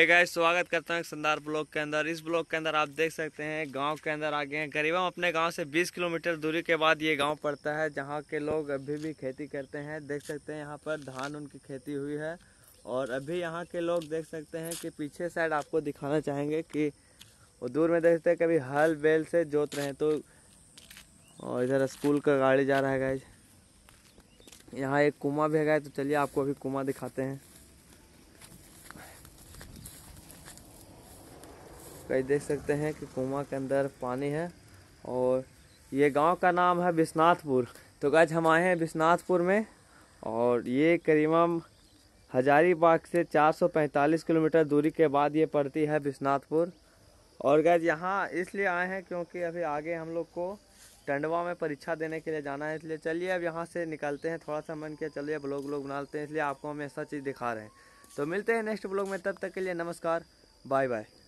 गाय guys स्वागत करता हूँ संदार ब्लॉक के अंदर इस ब्लॉक के अंदर आप देख सकते हैं गांव के अंदर आ गए हैं हम अपने गांव से 20 किलोमीटर दूरी के बाद ये गांव पड़ता है जहां के लोग अभी भी खेती करते हैं देख सकते हैं यहां पर धान उनकी खेती हुई है और अभी यहां के लोग देख सकते हैं कि पीछे साइड आपको दिखाना चाहेंगे कि वो दूर में देख सकते हैं कभी हल बेल से जोत रहे हैं तो इधर स्कूल का गाड़ी जा रहा है गाइज यहाँ एक कुआँ भी है गाय तो चलिए आपको अभी कुआँ दिखाते हैं कहीं देख सकते हैं कि कुआं के अंदर पानी है और ये गांव का नाम है बिश्नाथपुर तो गज हम आए हैं बिश्नाथपुर में और ये करीबन हजारीबाग से 445 किलोमीटर दूरी के बाद ये पड़ती है बिश्नाथपुर और गैज यहाँ इसलिए आए हैं क्योंकि अभी आगे हम लोग को टंडवा में परीक्षा देने के लिए जाना है इसलिए चलिए अब यहाँ से निकलते हैं थोड़ा सा मन किया चलिए ब्लॉग व्लॉग बनाते हैं इसलिए आपको हम ऐसा चीज़ दिखा रहे हैं तो मिलते हैं नेक्स्ट ब्लॉग में तब तक के लिए नमस्कार बाय बाय